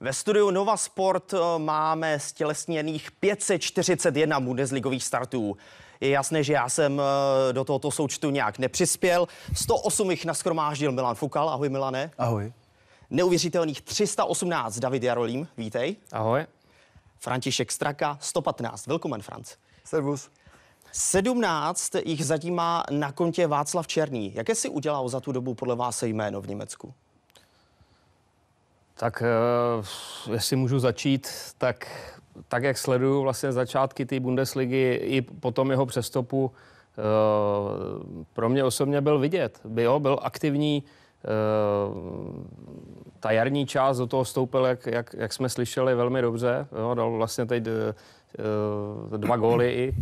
Ve studiu Nova Sport eh, máme stělesněných 541 bundesligových startů. Je jasné, že já jsem eh, do tohoto součtu nějak nepřispěl. 108 jich naskromáždil Milan Fukal. Ahoj Milane. Ahoj. Neuvěřitelných 318 David Jarolím. Vítej. Ahoj. František Straka 115. Welcome Franc. Servus. 17 jich zatím má na kontě Václav Černý. Jaké si udělal za tu dobu podle vás jméno v Německu? Tak uh, jestli můžu začít, tak, tak jak sleduju vlastně začátky té Bundesligy i potom jeho přestupu, uh, eh, pro mě osobně byl vidět. Byl, byl aktivní, uh, ta jarní část do toho stoupil, jak, jak, jak jsme slyšeli, velmi dobře. Jo, dal vlastně teď dva góly i.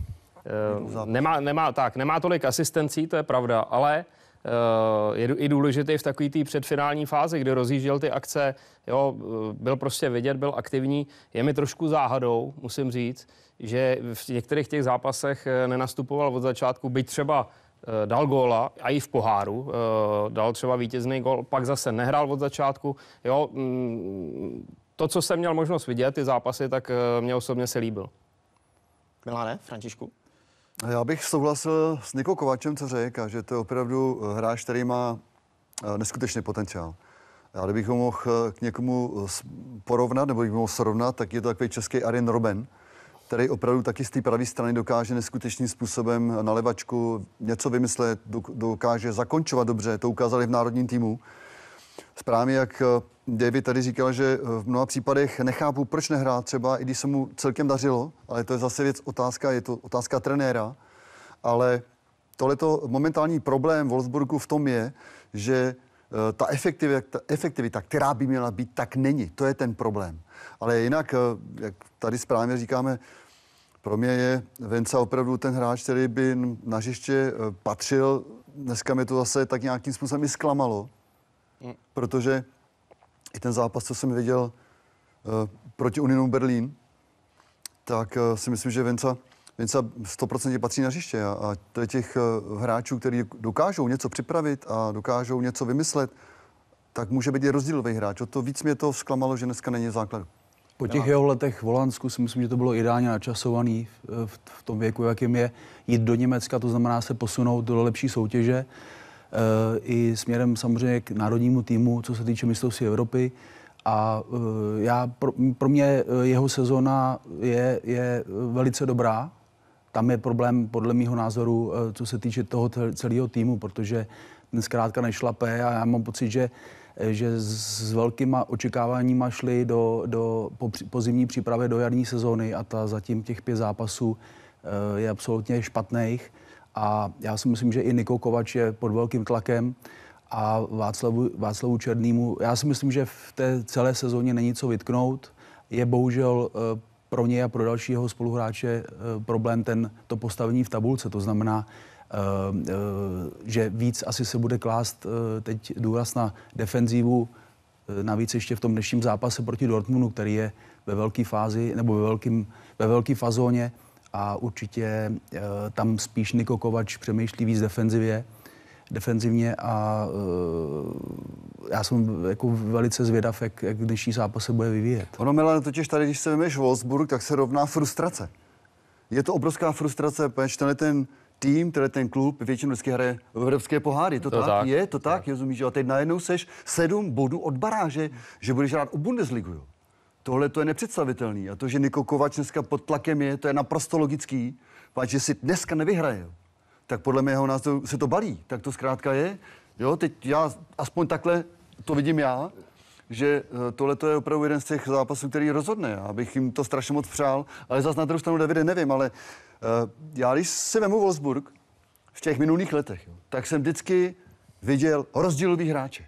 Nemá, nemá, tak, nemá tolik asistencí, to je pravda, ale Eh, je i důležitý v takové té předfinální fázi, kdy rozjížděl ty akce, jo, eh, byl prostě vidět, byl aktivní. Je mi trošku záhadou, musím říct, že v některých těch zápasech eh, nenastupoval od začátku, byť třeba dal góla a i v poháru, dal třeba vítězný gól, pak zase nehrál od začátku. Jo, mm, to, co jsem měl možnost vidět, ty zápasy, tak mě osobně se líbil. Miláne, Františku? Já bych souhlasil s Niko Kováčem, co říká, že to je opravdu eh, hráč, který má eh, neskutečný potenciál. Já kdybych ho mohl eh, k někomu porovnat, nebo bych mohl srovnat, tak je to takový český Arjen Roben, který opravdu taky z té pravé strany dokáže neskutečným způsobem na levačku něco vymyslet, dokáže zakončovat dobře, to ukázali v národním týmu správně, jak eh, David tady říkal, že eh, v mnoha případech nechápu, proč nehrát třeba, i když se mu celkem dařilo, ale to je zase věc otázka, je to otázka trenéra, ale tohleto momentální problém Wolfsburgu v tom je, že eh, ta efektivita, efektivita, která by měla být, tak není. To je ten problém. Ale jinak, jak tady správně říkáme, pro mě je Venca opravdu ten hráč, který by na hřiště patřil. Dneska mi to zase tak nějakým způsobem i zklamalo, protože i ten zápas, co jsem viděl eh, proti Uninu Berlín, tak eh, si myslím, že Venca, Venca 100% patří na hřiště a, a to je těch eh, hráčů, kteří dokážou něco připravit a dokážou něco vymyslet, tak může být i rozdílový hráč. O to víc mě to zklamalo, že dneska není základu. Po těch jeho letech v Holandsku si myslím, že to bylo ideálně načasovaný v, v tom věku, jakým je, jít do Německa, to znamená se posunout do lepší soutěže. Eh, i směrem samozřejmě k národnímu týmu, co se týče mistrovství Evropy. A eh, já, pro, pro mě eh, jeho sezona je, je velice dobrá. Tam je problém, podle mého názoru, co se týče toho celého týmu, protože ten zkrátka nešlape a já mám pocit, že že s velkýma očekáváníma šli do, do po, po zimní přípravě do jarní sezóny a ta zatím těch pět zápasů je absolutně špatných. A já si myslím, že i Niko Kovač je pod velkým tlakem a Václavu, Václavu Černýmu. Já si myslím, že v té celé sezóně není co vytknout. Je bohužel eh, pro něj a pro dalšího spoluhráče eh, problém ten, to postavení v tabulce. To znamená, eh, že víc asi se bude klást teď důraz na defenzívu, navíc ještě v tom dnešním zápase proti Dortmundu, který je ve velké fázi nebo ve, velkým, ve velké fazóně a určitě eh, tam spíš Niko Kovač přemýšlí víc defenzivě, defenzivně a eh, já jsem jako velice zvědav, jak, jak dnešní zápas se bude vyvíjet. Ono, Milan, totiž tady, když se vymeš Wolfsburg, tak se rovná frustrace. Je to obrovská frustrace, protože tenhle ten tým, tenhle ten klub většinou vždycky hraje v evropské poháry. To, to tak, tak je, to tak, tak. rozumíš? A teď najednou seš sedm bodů od baráže, že budeš hrát u Bundesligu. Jo? Tohle to je nepředstavitelný. A to, že Niko Kovač dneska pod tlakem je, to je naprosto logický. Pač, že si dneska nevyhraje, tak podle mého názoru se to balí. Tak to zkrátka je. Jo, teď já aspoň takhle to vidím já, že eh, tohle je opravdu jeden z těch zápasů, který rozhodne. Já bych jim to strašně moc přál, ale zase na druhou stranu Davide nevím, ale uh, já když si vemu Wolfsburg v těch minulých letech, jo, tak jsem vždycky viděl rozdílový hráče.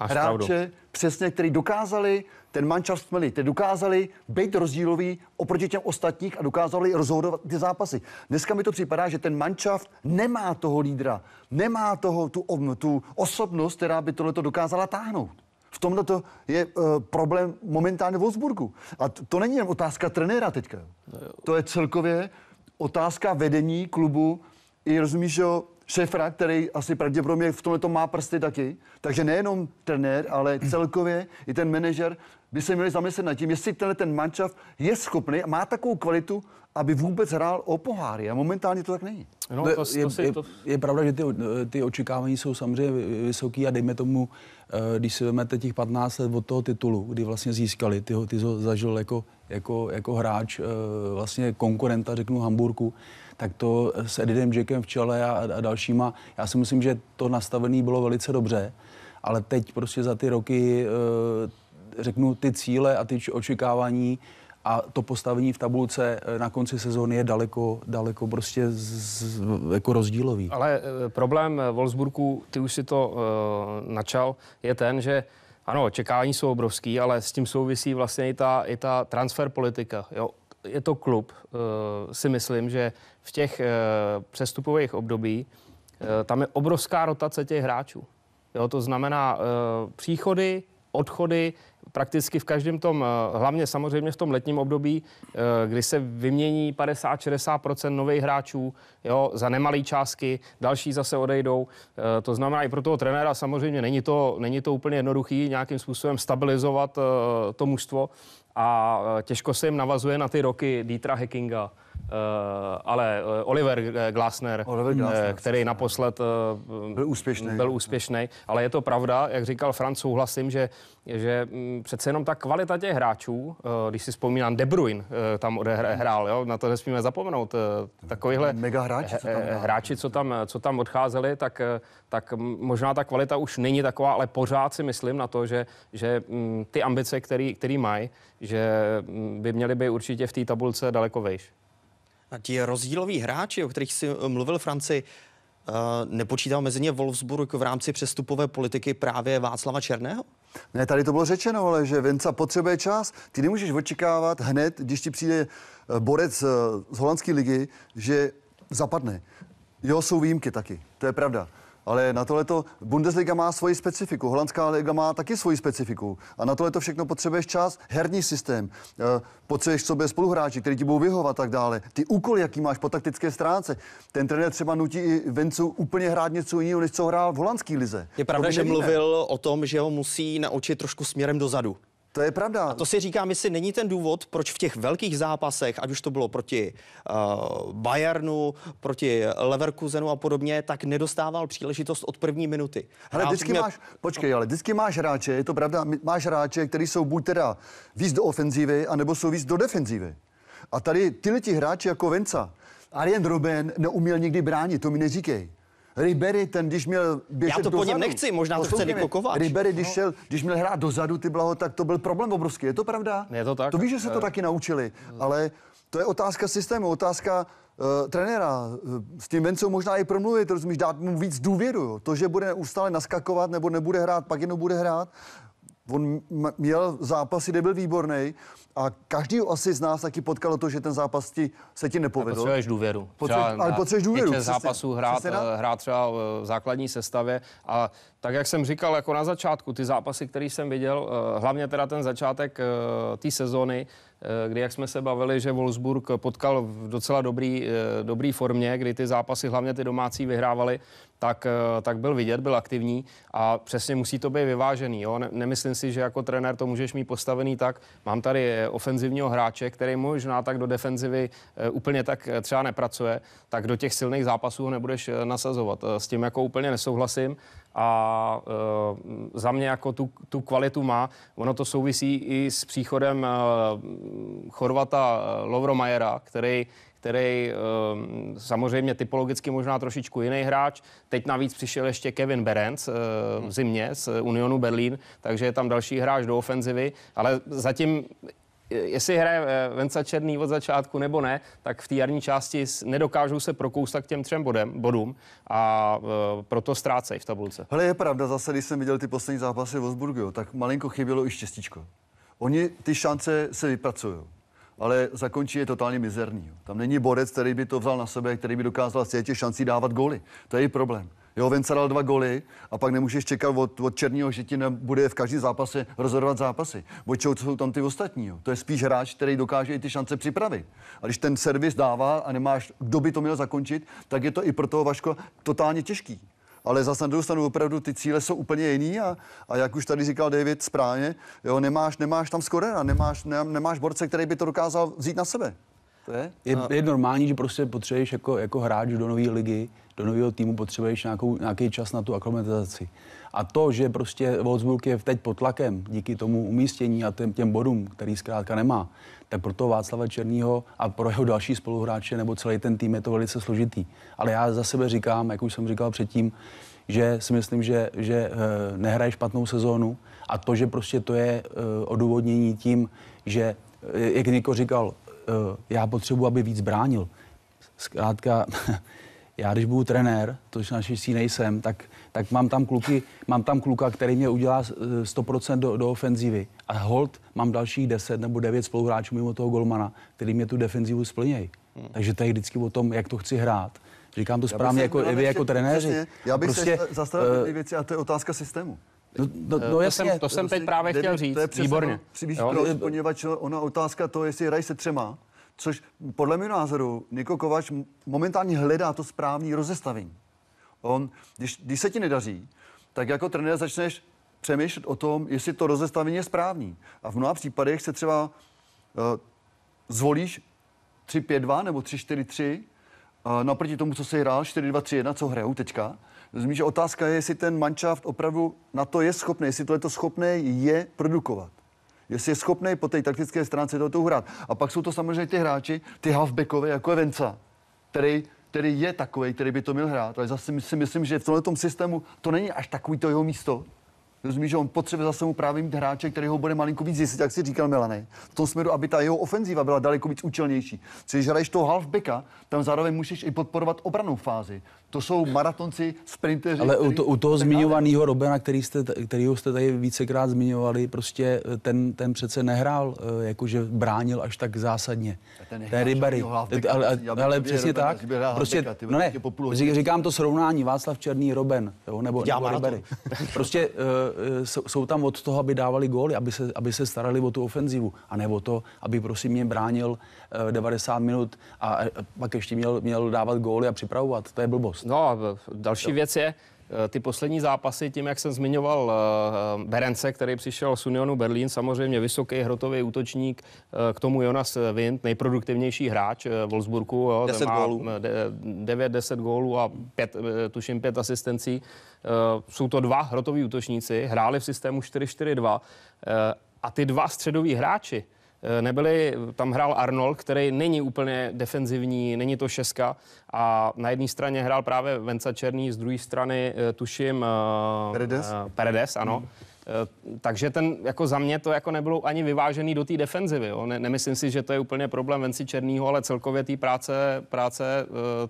Máš hráče, pravdu. přesně, který dokázali, ten Manchester měli, ty dokázali být rozdílový oproti těm ostatních a dokázali rozhodovat ty zápasy. Dneska mi to připadá, že ten Manchester nemá toho lídra, nemá toho tu, tu osobnost, která by tohle dokázala táhnout. V tomhle to je uh, problém momentálně v Osburgu. A to, to není jen otázka trenéra teďka. No to je celkově otázka vedení klubu i rozumíš, že šefra, který asi pravděpodobně v tomhle to má prsty taky. Takže nejenom trenér, ale celkově i ten manažer by se měli zamyslet nad tím, jestli tenhle ten mančav je schopný a má takovou kvalitu, aby vůbec hrál o poháry. A momentálně to tak není. No, to, je, to si, je, to... je pravda, že ty, ty očekávání jsou samozřejmě vysoký a dejme tomu, eh, když si vezmete těch 15 let od toho titulu, kdy vlastně získali, ty ho, ty ho zažil jako, jako, jako hráč, eh, vlastně konkurenta, řeknu, Hamburku, tak to s Edidem Jackem v čele a, a dalšíma, já si myslím, že to nastavené bylo velice dobře, ale teď prostě za ty roky eh, řeknu, ty cíle a ty očekávání a to postavení v tabulce eh, na konci sezóny je daleko, daleko prostě z, jako rozdílový. Ale eh, problém eh, Wolfsburgu, ty už si to uh, načal, je ten, že ano, očekávání jsou obrovský, ale s tím souvisí vlastně i ta, i ta transfer politika. Jo? Je to klub, uh, si myslím, že v těch uh, přestupových období uh, tam je obrovská rotace těch hráčů. Jo? To znamená uh, příchody, odchody, prakticky v každém tom, eh, hlavně samozřejmě v tom letním období, eh, kdy se vymění 50-60 nových hráčů jo, za nemalé částky, další zase odejdou. Eh, to znamená i pro toho trenéra samozřejmě není to, není to úplně jednoduché nějakým způsobem stabilizovat to mužstvo a těžko se jim navazuje na ty roky Dietra Hackinga, ale Oliver Glasner, Oliver Glasner který naposled byl úspěšný. byl úspěšný. Ale je to pravda, jak říkal Franc, souhlasím, že že mm, přece jenom ta kvalita těch hráčů, eh, když si vzpomínám, De Bruyne eh, tam odehrál, jo, na to nesmíme zapomenout. Eh, takovýhle Mega hráči, co tam, hráči, co tam, co tam odcházeli, tak, tak možná ta kvalita už není taková, ale pořád si myslím na to, že, že mm, ty ambice, který, který mají, že mm, by měly být určitě v té tabulce daleko vejš. A ti rozdíloví hráči, o kterých si mluvil Franci, nepočítal mezi ně Wolfsburg v rámci přestupové politiky právě Václava Černého? Ne, tady to bylo řečeno, ale že Venca potřebuje čas. Ty nemůžeš očekávat hned, když ti přijde eh, borec eh, z holandské ligy, že zapadne. Jo, jsou výjimky taky, to je pravda. Ale na to. Bundesliga má svoji specifiku, holandská liga má taky svoji specifiku. A na to všechno potřebuješ čas, herní systém, eh, potřebuješ sobě spoluhráči, kteří ti budou vyhovat tak dále. Ty úkoly, jaký máš po taktické stránce. Ten trenér třeba nutí i Vencu úplně hrát něco jiného, než co hrál v holandské lize. Je pravda, že mluvil o tom, že ho musí naučit trošku směrem dozadu. To je pravda. A to si říkám, jestli není ten důvod, proč v těch velkých zápasech, ať už to bylo proti uh, Bayernu, proti Leverkusenu a podobně, tak nedostával příležitost od první minuty. Ale vždycky měl... máš, počkej, ale vždycky máš hráče, je to pravda, máš hráče, který jsou buď teda víc do ofenzívy, anebo jsou víc do defenzívy. A tady tyhle ti hráči jako Venca, Arjen Robben neuměl nikdy bránit, to mi neříkej. Ribery, ten když měl běžet Já to dozadu, po něm nechci, možná no, to chce Niko Kováč. Ribery, když, no. šel, když měl hrát dozadu, ty blaho, tak to byl problém obrovský. Je to pravda? Je to tak. To víš, že se to eh. taky naučili, ale to je otázka systému, otázka uh, trenéra. Eh, s tím Vencou možná i promluvit, rozumíš, dát mu víc důvěru. Jo. To, že bude neustále naskakovat nebo nebude hrát, pak jenom bude hrát, On měl zápas, kde byl výborný a každý asi z nás taky potkalo to, že ten zápas ti, se ti nepovedl. A potřebuješ důvěru. Potřeba, třeba, ale potřebuješ důvěru. Přesně, zápasů hrát, eh, hrát třeba eh, v základní sestavě a tak, jak jsem říkal, jako na začátku, ty zápasy, které jsem viděl, eh, hlavně teda ten začátek té sezony, Eh, kdy, jak jsme se bavili, že Wolfsburg potkal v docela dobrý, eh, dobrý formě, kdy ty zápasy, hlavně ty domácí, vyhrávali, tak, eh, tak byl vidět, byl aktivní a přesně musí to být vyvážený. Jo? Ne, nemyslím si, že jako trenér to můžeš mít postavený tak, mám tady ofenzivního hráče, který možná tak do defenzivy úplně tak třeba nepracuje, tak do těch silných zápasů ho nebudeš nasazovat. S tím jako úplně nesouhlasím a e, za mě jako tu, tu kvalitu má. Ono to souvisí i s příchodem e, Chorvata eh, Lovromajera, který, který samozřejmě typologicky možná trošičku jiný hráč. Teď navíc přišel ještě Kevin Berenc v zimě z Unionu Berlín, takže je tam další hráč do ofenzivy, ale zatím jestli hraje eh, Venca Černý od začátku nebo ne, tak v té jarní části nedokážou se prokousat k těm třem bodem, bodům a eh, proto ztrácejí v tabulce. Hele, je pravda, zase, když jsem viděl ty poslední zápasy v Osburgu, tak malinko chybělo i štěstíčko. Oni ty šance se vypracují ale zakončí je totálně mizerný. Tam není borec, který by to vzal na sebe, který by dokázal z těch šancí dávat góly. To je problém. Jo, Vence dal dva goly a pak nemůžeš čekat od, od Černího, že ti bude v každý zápase rozhodovat zápasy. Od čeho jsou tam ty ostatní? Jo? To je spíš hráč, který dokáže i ty šance připravit. A když ten servis dává a nemáš, kdo by to měl zakončit, tak je to i pro toho Vaško totálně těžký. Ale zase na druhou opravdu ty cíle jsou úplně jiný a, a jak už tady říkal David správně, jo, nemáš, nemáš tam skorera, nemáš, ne, nemáš borce, který by to dokázal vzít na sebe. To je? Je, no. je normální, že prostě potřebuješ jako, jako hráč do nové ligy, do nového týmu potřebuješ nějakou, nějaký čas na tu aklimatizaci. A to, že prostě Wolfsburg je teď pod tlakem díky tomu umístění a těm, těm bodům, který zkrátka nemá, tak pro toho Václava Černýho a pro jeho další spoluhráče nebo celý ten tým je to velice složitý. Ale já za sebe říkám, jak už jsem říkal předtím, že si myslím, že, že eh, nehraje špatnou sezónu a to, že prostě to je eh, odůvodnění tím, že, eh, jak Niko říkal, Eh, já potřebuji, aby víc bránil. Zkrátka, já když budu trenér, což naštěstí nejsem, tak, tak mám, tam kluky, mám tam kluka, který mě udělá 100% eh, do, do ofenzívy. A hold mám dalších 10 nebo 9 spoluhráčů mimo toho golmana, který mě tu defenzivu splnějí. Hmm. Takže to je vždycky o tom, jak to chci hrát. Říkám to správně jako, vy jako trenéři. Já bych prostě, se zastavil uh, věci a to je otázka systému. No, no, eh, no jasně. To jsem, to jsem teď právě chtěl říct. To je Výborně. Přibýš Přibližit, poněvadž ona otázka to, jestli hrají se třema, což podle mého názoru Niko Kovač momentálně hledá to správné rozestavení. On, když, když se ti nedaří, tak jako trenér začneš přemýšlet o tom, jestli to rozestavení je správný. A v mnoha případech se třeba uh, zvolíš 3-5-2 nebo 3-4-3 uh, eh, naproti tomu, co se hrál 4-2-3-1, co hrajou teďka, že otázka je, jestli ten manšaft opravdu na to je schopný, jestli tohle to schopné je produkovat jestli je schopný po té taktické stránce tohoto hrát. A pak jsou to samozřejmě ty hráči, ty halfbackové, jako je Venca, který, který je takový, který by to měl hrát. Ale zase si myslím, že v tomto systému to není až takový to jeho místo, Rozumíš, že on potřebuje zase mu právě mít hráče, který ho bude malinko víc zjistit, jak si říkal Milanej. V tom směru, aby ta jeho ofenzíva byla daleko víc účelnější. Což když hraješ toho halfbacka, tam zároveň musíš i podporovat obranou fázi. To jsou maratonci, sprinteři. Ale u, to, u toho zmiňovaného Robena, který jste, kterýho jste tady vícekrát zmiňovali, prostě eh, ten, ten přece nehrál, eh, jakože bránil až tak zásadně. Ten Rybary. Eh, ale, ale, ale přesně tak. Prostě, no ne, říkám to srovnání Václav Černý, Roben, nebo, nebo Ribery. Prostě Eh, jsou tam od toho, aby dávali góly, aby se, aby se starali o tu ofenzivu a ne o to, aby prosím mě bránil 90 eh, minut a eh, pak ještě měl, měl dávat góly a připravovat. To je blbost. No a další jo. věc je, Eh, ty poslední zápasy, tím, jak jsem zmiňoval eh, eh, Berence, který přišel z Unionu Berlín, samozřejmě vysoký hrotový útočník, k tomu Jonas Wind, nejproduktivnější hráč Wolfsburgu. 10 gólů. 9-10 gólů a pět, tuším pět asistencí. Jsou to dva hrotoví útočníci, hráli v systému 4-4-2 a ty dva středoví hráči, Eh, nebyli, tam hrál Arnold, který není úplně defenzivní, není to šeska a na jedné straně hrál právě Venca Černý, z druhé strany eh, tuším eh, Peredes, Peredes ano. Hmm. Takže ten, jako za mě to jako nebylo ani vyvážený do té defenzivy. Jo. Ne, nemyslím si, že to je úplně problém Venci Černýho, ale celkově té práce, práce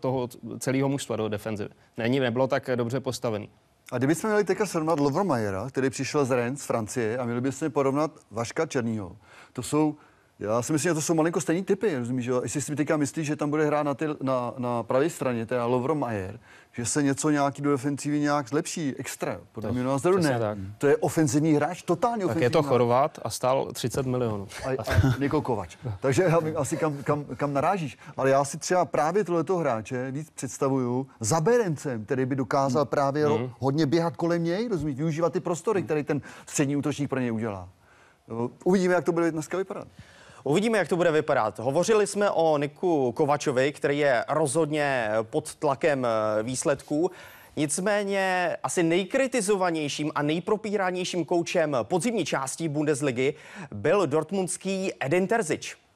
toho celého mužstva do defenzivy. Není, nebylo tak dobře postavený. A kdybychom měli teďka srovnat Lovromajera, který přišel z Rennes z Francie a měli bychom porovnat Vaška Černýho, to jsou já si myslím, že to jsou malinko stejní typy, rozumíš, jo? Jestli si teďka myslíš, že tam bude hrát na, ty, na, na pravé straně, teda Lovro Majer, že se něco nějaký do defensivy nějak zlepší, extra, podle mě názoru ne. Tak. To je ofenzivní hráč, totálně ofenzivní. tak je to Chorvat a stál 30 milionů. A, a Niko Kovač. Takže asi kam, kam, kam, narážíš. Ale já si třeba právě tohleto hráče víc představuju za Berencem, který by dokázal mm. právě hmm. hodně běhat kolem něj, rozumíš, využívat ty prostory, mm. které ten střední útočník pro něj udělá. Uvidíme, jak to bude dneska vypadat. Uvidíme, jak to bude vypadat. Hovořili jsme o Niku Kovačovi, který je rozhodně pod tlakem eh, výsledků. Nicméně asi nejkritizovanějším a nejpropíranějším koučem podzimní části Bundesligy byl dortmundský Edin Terzic.